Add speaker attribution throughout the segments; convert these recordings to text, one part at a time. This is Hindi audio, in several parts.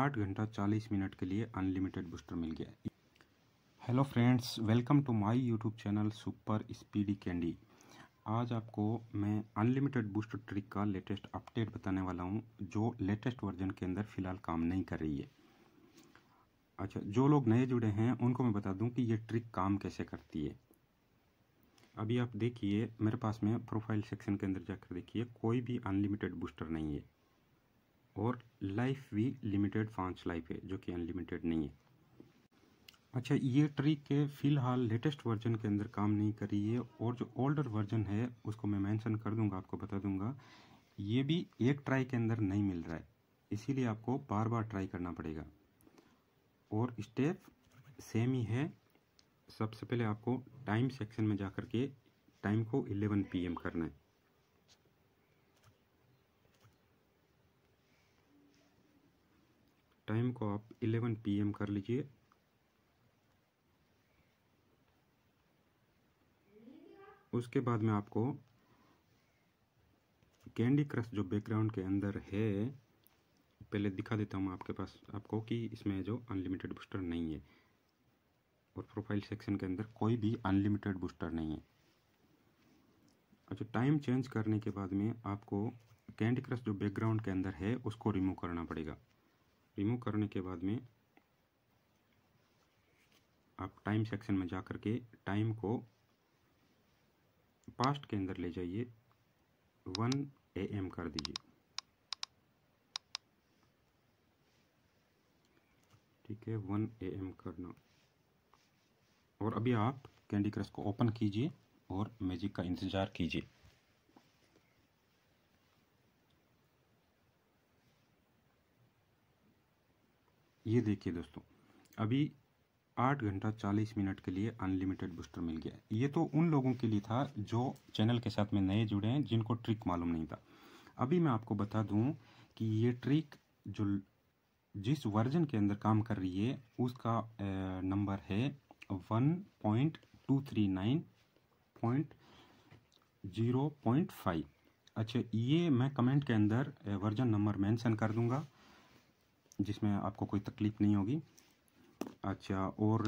Speaker 1: आठ घंटा चालीस मिनट के लिए अनलिमिटेड बूस्टर मिल गया hello friends welcome to my YouTube channel super speedy candy आज आपको मैं अनलिमिटेड बूस्टर ट्रिक का लेटेस्ट अपडेट बताने वाला हूँ जो लेटेस्ट वर्जन के अंदर फ़िलहाल काम नहीं कर रही है अच्छा जो लोग नए जुड़े हैं उनको मैं बता दूं कि ये ट्रिक काम कैसे करती है अभी आप देखिए मेरे पास में प्रोफाइल सेक्शन के अंदर जाकर देखिए कोई भी अनलिमिटेड बूस्टर नहीं है और लाइफ भी लिमिटेड पाँच लाइफ है जो कि अनलिमिटेड नहीं है अच्छा ये ट्रिक के फ़िलहाल लेटेस्ट वर्जन के अंदर काम नहीं कर रही है और जो ओल्डर वर्जन है उसको मैं मेंशन कर दूंगा आपको बता दूंगा ये भी एक ट्राई के अंदर नहीं मिल रहा है इसीलिए आपको बार बार ट्राई करना पड़ेगा और स्टेप सेम ही है सबसे पहले आपको टाइम सेक्शन में जा कर के टाइम को 11 पी करना है टाइम को आप 11 पीएम कर लीजिए उसके बाद में आपको कैंडी क्रश जो बैकग्राउंड के अंदर है पहले दिखा देता हूँ आपके पास आपको कि इसमें जो अनलिमिटेड बूस्टर नहीं है और प्रोफाइल सेक्शन के अंदर कोई भी अनलिमिटेड बूस्टर नहीं है अच्छा टाइम चेंज करने के बाद में आपको कैंडी क्रश जो बैकग्राउंड के अंदर है उसको रिमूव करना पड़ेगा रिमूव करने के बाद में आप टाइम सेक्शन में जा कर के टाइम को पास्ट के अंदर ले जाइए वन ए एम कर दीजिए ठीक है वन ए एम करना और अभी आप कैंडी क्रश को ओपन कीजिए और मैजिक का इंतज़ार कीजिए ये देखिए दोस्तों अभी आठ घंटा चालीस मिनट के लिए अनलिमिटेड बूस्टर मिल गया ये तो उन लोगों के लिए था जो चैनल के साथ में नए जुड़े हैं जिनको ट्रिक मालूम नहीं था अभी मैं आपको बता दूं कि ये ट्रिक जो जिस वर्जन के अंदर काम कर रही है उसका नंबर है one point two three nine point zero point five अच्छा ये मैं कमेंट के अंदर वर्जन नंबर मेंशन कर दूंगा जिसमें आपको कोई तकलीफ़ नहीं होगी अच्छा और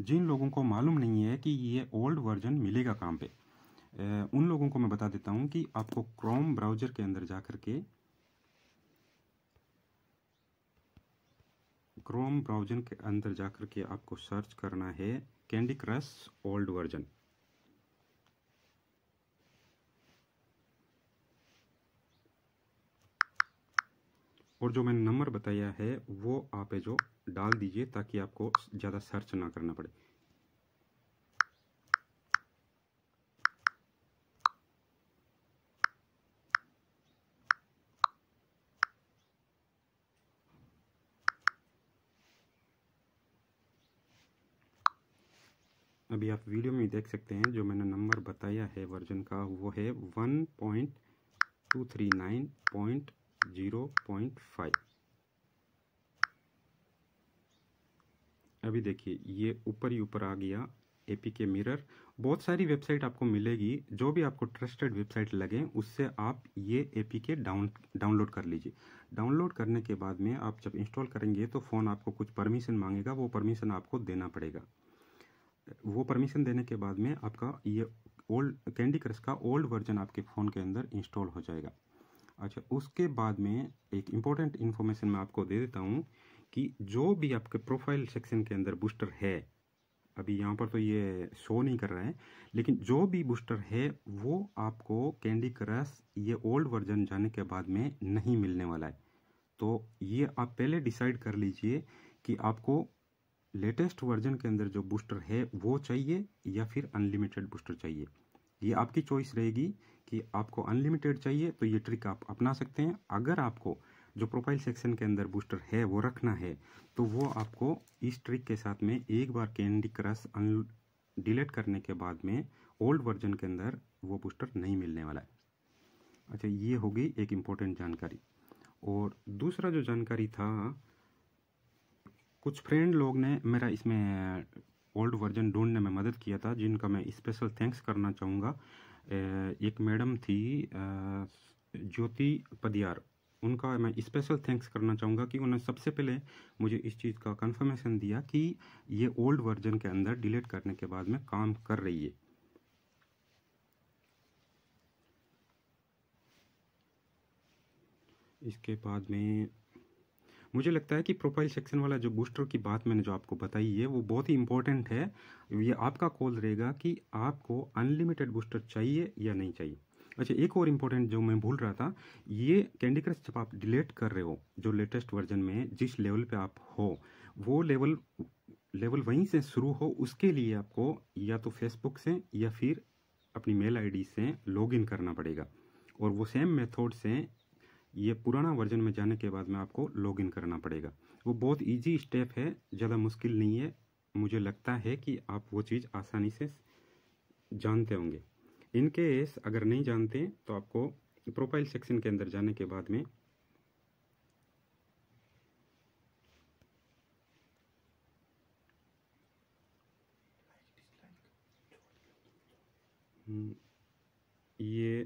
Speaker 1: जिन लोगों को मालूम नहीं है कि ये ओल्ड वर्जन मिलेगा कहाँ पे उन लोगों को मैं बता देता हूँ कि आपको क्रोम ब्राउज़र के अंदर जा कर के क्रोम ब्राउज़र के अंदर जा कर के आपको सर्च करना है कैंडी क्रश ओल्ड वर्जन और जो मैंने नंबर बताया है वो आप जो डाल दीजिए ताकि आपको ज़्यादा सर्च ना करना पड़े अभी आप वीडियो में देख सकते हैं जो मैंने नंबर बताया है वर्जन का वो है one point two three nine point zero point five अभी देखिए ये ऊपर ही ऊपर आ गया एपी के मिरर बहुत सारी वेबसाइट आपको मिलेगी जो भी आपको ट्रस्टेड वेबसाइट लगे उससे आप ये एपी के डाउन डाउनलोड कर लीजिए डाउनलोड करने के बाद में आप जब इंस्टॉल करेंगे तो फ़ोन आपको कुछ परमिशन मांगेगा वो परमिशन आपको देना पड़ेगा वो परमिशन देने के बाद में आपका ये ओल्ड कैंडी क्रश का ओल्ड वर्जन आपके फ़ोन के अंदर इंस्टॉल हो जाएगा अच्छा उसके बाद में एक इम्पोर्टेंट इन्फॉर्मेशन मैं आपको दे देता हूँ कि जो भी आपके प्रोफाइल सेक्शन के अंदर बूस्टर है अभी यहाँ पर तो ये शो नहीं कर रहा है लेकिन जो भी बूस्टर है वो आपको कैंडी क्रश ये ओल्ड वर्जन जाने के बाद में नहीं मिलने वाला है तो ये आप पहले डिसाइड कर लीजिए कि आपको लेटेस्ट वर्जन के अंदर जो बूस्टर है वो चाहिए या फिर अनलिमिटेड बूस्टर चाहिए ये आपकी चॉइस रहेगी कि आपको अनलिमिटेड चाहिए तो ये ट्रिक आप अपना सकते हैं अगर आपको जो प्रोफाइल सेक्शन के अंदर बूस्टर है वो रखना है तो वो आपको इस ट्रिक के साथ में एक बार कैंडी क्रश अन डिलीट करने के बाद में ओल्ड वर्जन के अंदर वो बूस्टर नहीं मिलने वाला है अच्छा ये होगी एक इम्पोर्टेंट जानकारी और दूसरा जो जानकारी था कुछ फ्रेंड लोग ने मेरा इसमें ओल्ड वर्जन ढूंढने में मदद किया था जिनका मैं स्पेशल थैंक्स करना चाहूँगा एक मैडम थी ज्योति पदियार उनका मैं स्पेशल थैंक्स करना चाहूँगा कि उन्होंने सबसे पहले मुझे इस चीज़ का कंफर्मेशन दिया कि ये ओल्ड वर्जन के अंदर डिलीट करने के बाद में काम कर रही है इसके बाद में मुझे लगता है कि प्रोफाइल सेक्शन वाला जो बूस्टर की बात मैंने जो आपको बताई है वो बहुत ही इंपॉर्टेंट है ये आपका कॉल रहेगा कि आपको अनलिमिटेड बूस्टर चाहिए या नहीं चाहिए अच्छा एक और इम्पोर्टेंट जो मैं भूल रहा था ये कैंडी क्रश जब आप डिलीट कर रहे हो जो लेटेस्ट वर्जन में जिस लेवल पे आप हो वो लेवल लेवल वहीं से शुरू हो उसके लिए आपको या तो फेसबुक से या फिर अपनी मेल आईडी से लॉगिन करना पड़ेगा और वो सेम मेथड से ये पुराना वर्जन में जाने के बाद में आपको लॉगिन करना पड़ेगा वो बहुत इजी स्टेप है ज़्यादा मुश्किल नहीं है मुझे लगता है कि आप वो चीज़ आसानी से जानते होंगे इन केस अगर नहीं जानते तो आपको प्रोफाइल सेक्शन के अंदर जाने के बाद में हम्म, ये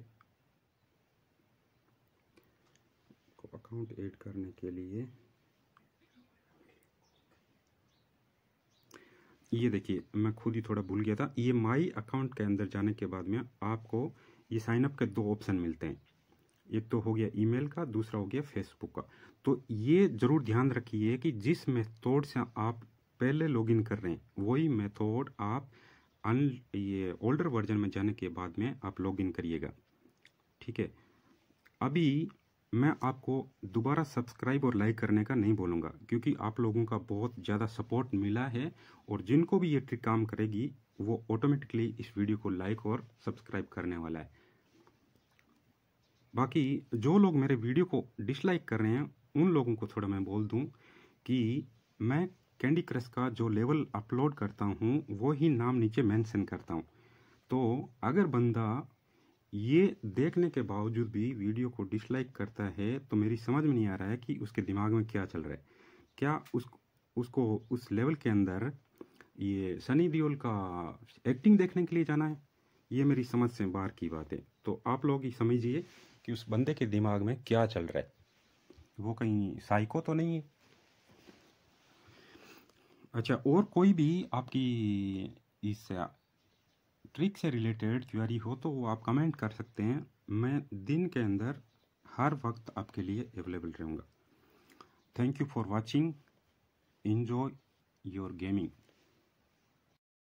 Speaker 1: अकाउंट ऐड करने के लिए ये देखिए मैं खुद ही थोड़ा भूल गया था ये माई अकाउंट के अंदर जाने के बाद में आपको ये साइनअप के दो ऑप्शन मिलते हैं एक तो हो गया ईमेल का दूसरा हो गया फेसबुक का तो ये ज़रूर ध्यान रखिए कि जिस मेथोड से आप पहले लॉगिन कर रहे हैं वही मेथोड आप अन ये ओल्डर वर्जन में जाने के बाद में आप लॉगिन करिएगा ठीक है अभी मैं आपको दोबारा सब्सक्राइब और लाइक करने का नहीं बोलूँगा क्योंकि आप लोगों का बहुत ज़्यादा सपोर्ट मिला है और जिनको भी ये ट्रिक काम करेगी वो ऑटोमेटिकली इस वीडियो को लाइक और सब्सक्राइब करने वाला है बाकी जो लोग मेरे वीडियो को डिसलाइक कर रहे हैं उन लोगों को थोड़ा मैं बोल दूँ कि मैं कैंडी क्रश का जो लेवल अपलोड करता हूँ वो ही नाम नीचे मैंसन करता हूँ तो अगर बंदा ये देखने के बावजूद भी वीडियो को डिसलाइक करता है तो मेरी समझ में नहीं आ रहा है कि उसके दिमाग में क्या चल रहा है क्या उस उसको उस लेवल के अंदर ये सनी दियोल का एक्टिंग देखने के लिए जाना है ये मेरी समझ से बाहर की बात है तो आप लोग ही समझिए कि उस बंदे के दिमाग में क्या चल रहा है वो कहीं साइको तो नहीं है अच्छा और कोई भी आपकी इस ट्रिक से रिलेटेड क्वेरी हो तो वो आप कमेंट कर सकते हैं मैं दिन के अंदर हर वक्त आपके लिए अवेलेबल रहूँगा thank you for watching enjoy your gaming